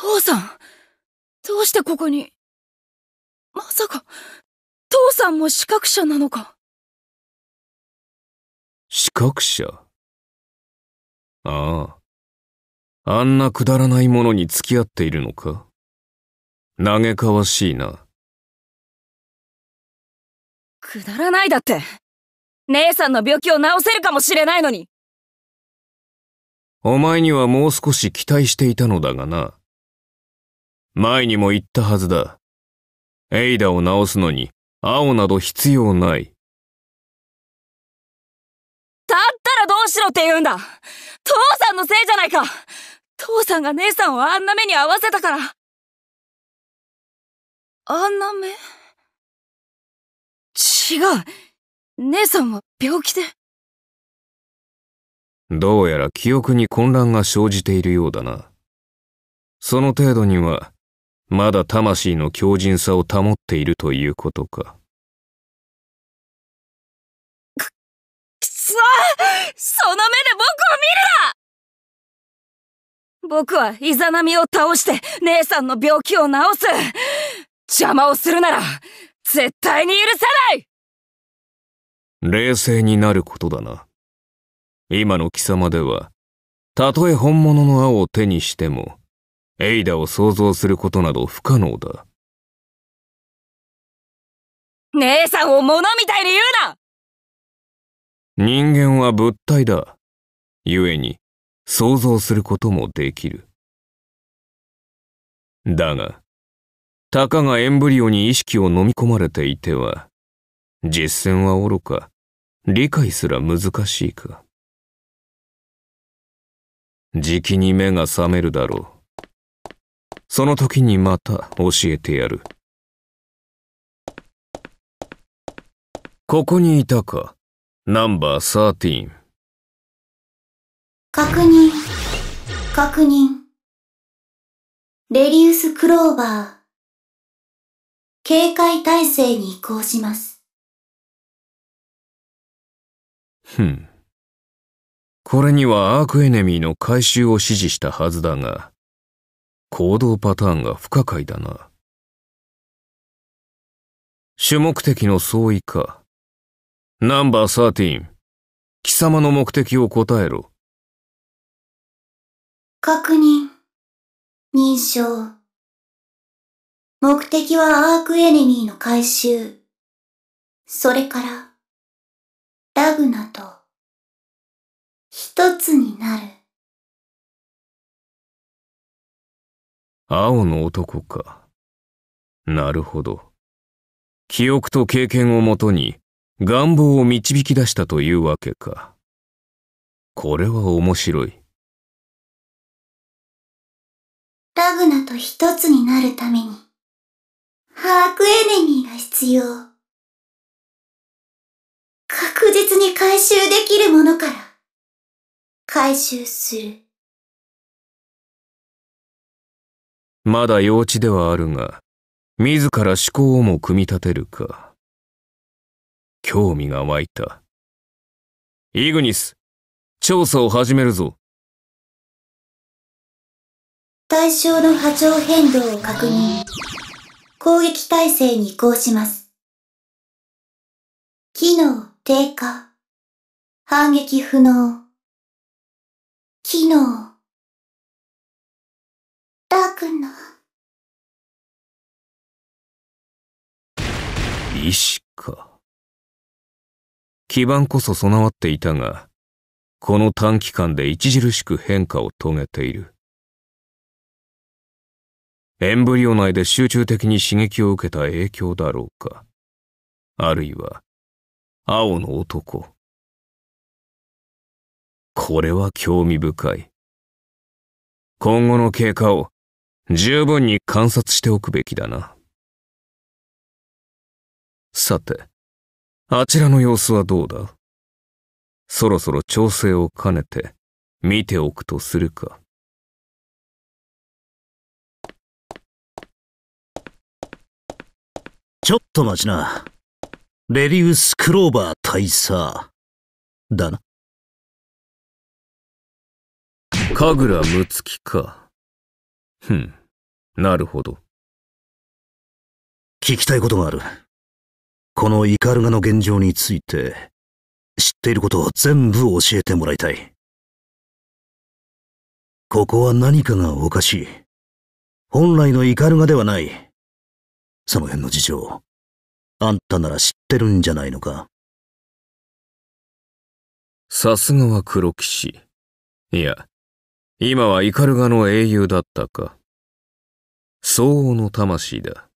父さんどうしてここにまさか、父さんも資格者なのか視覚者ああ。あんなくだらないものに付き合っているのか嘆かわしいな。くだらないだって姉さんの病気を治せるかもしれないのにお前にはもう少し期待していたのだがな。前にも言ったはずだ。エイダを治すのに、青など必要ない。だったらどうしろって言うんだ父さんのせいじゃないか父さんが姉さんをあんな目に遭わせたから。あんな目違う姉さんは病気で。どうやら記憶に混乱が生じているようだな。その程度にはまだ魂の強靭さを保っているということか。く、くそその目で僕を見るな僕はイザナミを倒して姉さんの病気を治す邪魔をするなら絶対に許さない冷静になることだな。今の貴様では、たとえ本物の青を手にしても、エイダを想像することなど不可能だ。姉さんを物みたいに言うな人間は物体だ。故に、想像することもできる。だが、たかがエンブリオに意識を飲み込まれていては、実践は愚か、理解すら難しいか。じきに目が覚めるだろう。その時にまた教えてやる。ここにいたか。ナンバー13。確認。確認。レリウス・クローバー。警戒態勢に移行します。ふん。これにはアークエネミーの回収を指示したはずだが、行動パターンが不可解だな。主目的の相違か。ナンバー13。貴様の目的を答えろ。確認。認証。目的はアークエネミーの回収。それから、ラグナと、一つになる。青の男か。なるほど。記憶と経験をもとに願望を導き出したというわけか。これは面白い。ラグナと一つになるために、ハークエネミーが必要。確実に回収できるものから、回収する。まだ幼稚ではあるが、自ら思考をも組み立てるか。興味が湧いた。イグニス、調査を始めるぞ。対象の波長変動を確認。攻撃体制に移行します。機能低下。反撃不能。機能。医か。基盤こそ備わっていたが、この短期間で著しく変化を遂げている。エンブリオ内で集中的に刺激を受けた影響だろうか。あるいは、青の男。これは興味深い。今後の経過を十分に観察しておくべきだな。さて、あちらの様子はどうだそろそろ調整を兼ねて見ておくとするか。ちょっと待ちな。レリウス・クローバー大佐。だな。神楽睦月か。ふん、なるほど。聞きたいことがある。このイカルガの現状について、知っていることを全部教えてもらいたい。ここは何かがおかしい。本来のイカルガではない。その辺の事情、あんたなら知ってるんじゃないのか。さすがは黒騎士。いや、今はイカルガの英雄だったか。相応の魂だ。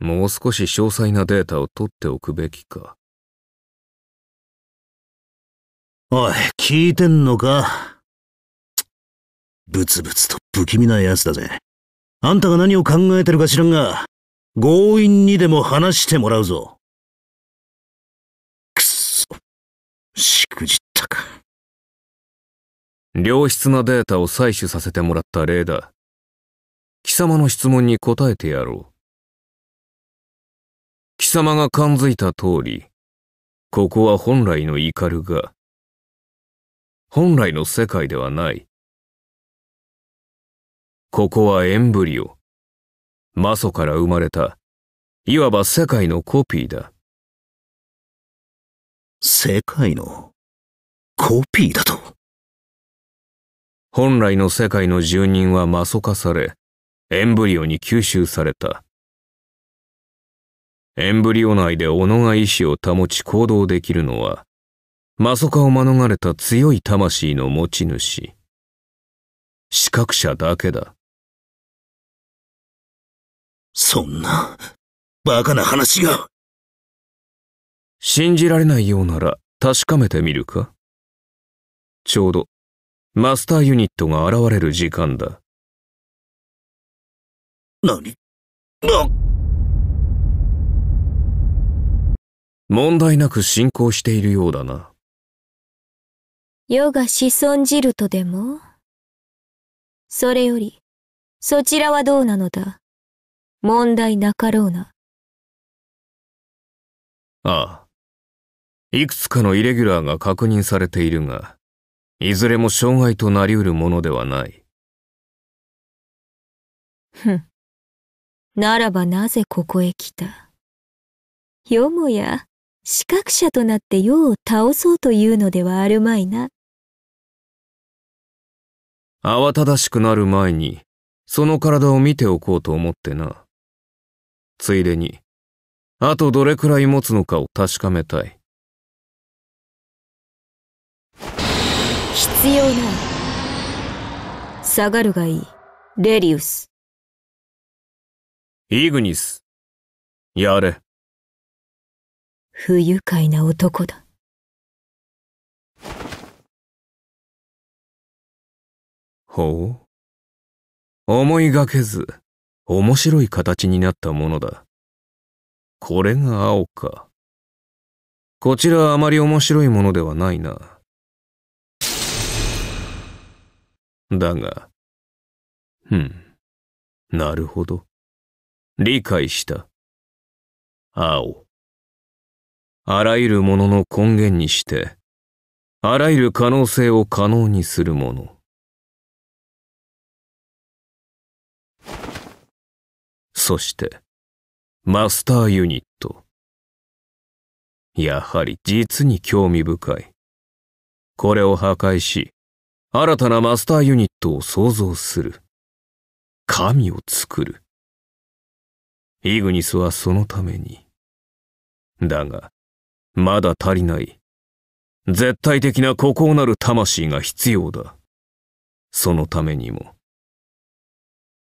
もう少し詳細なデータを取っておくべきか。おい、聞いてんのかブツブツと不気味な奴だぜ。あんたが何を考えてるか知らんが、強引にでも話してもらうぞ。くっそ、しくじったか。良質なデータを採取させてもらった例だ。貴様の質問に答えてやろう。貴様が感づいた通り、ここは本来の怒るが、本来の世界ではない。ここはエンブリオ。マソから生まれた、いわば世界のコピーだ。世界のコピーだと本来の世界の住人はマソ化され、エンブリオに吸収された。エンブリオ内で己が意志を保ち行動できるのは、マソカを免れた強い魂の持ち主、資格者だけだ。そんな、バカな話が。信じられないようなら確かめてみるかちょうど、マスターユニットが現れる時間だ。何あっ問題なく進行しているようだな。世が子孫じるとでもそれより、そちらはどうなのだ問題なかろうな。ああ。いくつかのイレギュラーが確認されているが、いずれも障害となり得るものではない。ふん。ならばなぜここへ来たよもや、視覚者となって世を倒そうというのではあるまいな。慌ただしくなる前に、その体を見ておこうと思ってな。ついでに、あとどれくらい持つのかを確かめたい。必要ない。下がるがいい。レリウス。イグニス。やれ。不愉快な男だ。ほう。思いがけず、面白い形になったものだ。これが青か。こちらはあまり面白いものではないな。だが、うん、なるほど。理解した。青。あらゆるものの根源にして、あらゆる可能性を可能にするもの。そして、マスターユニット。やはり実に興味深い。これを破壊し、新たなマスターユニットを創造する。神を作る。イグニスはそのために。だが、まだ足りない。絶対的な孤高なる魂が必要だ。そのためにも。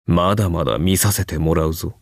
まだまだ見させてもらうぞ。